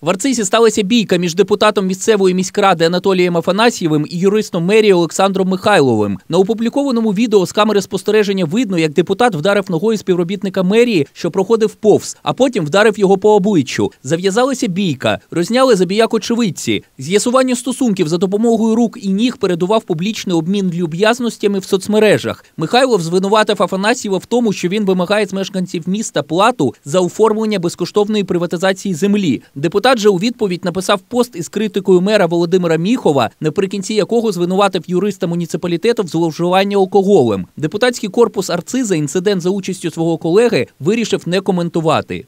В Арцисі сталася бійка між депутатом місцевої міськради Анатолієм Афанасьєвим і юристом мерії Олександром Михайловим. На опублікованому відео з камери спостереження видно, як депутат вдарив ногою співробітника мерії, що проходив повз, а потім вдарив його по обличчю. Зав'язалася бійка, розняли забіяк очевидці. З'ясування стосунків за допомогою рук і ніг передував публічний обмін люб'язностями в соцмережах. Михайлов звинуватив Афанасьєва в тому, що він вимагає з мешканців міста плату за оформлення безкоштовної приватизації землі. Депутат депутат же у відповідь написав пост із критикою мера Володимира Міхова, наприкінці якого звинуватив юриста муніципалітету в зловживанні алкоголем. Депутатський корпус Арци за інцидент за участю свого колеги вирішив не коментувати.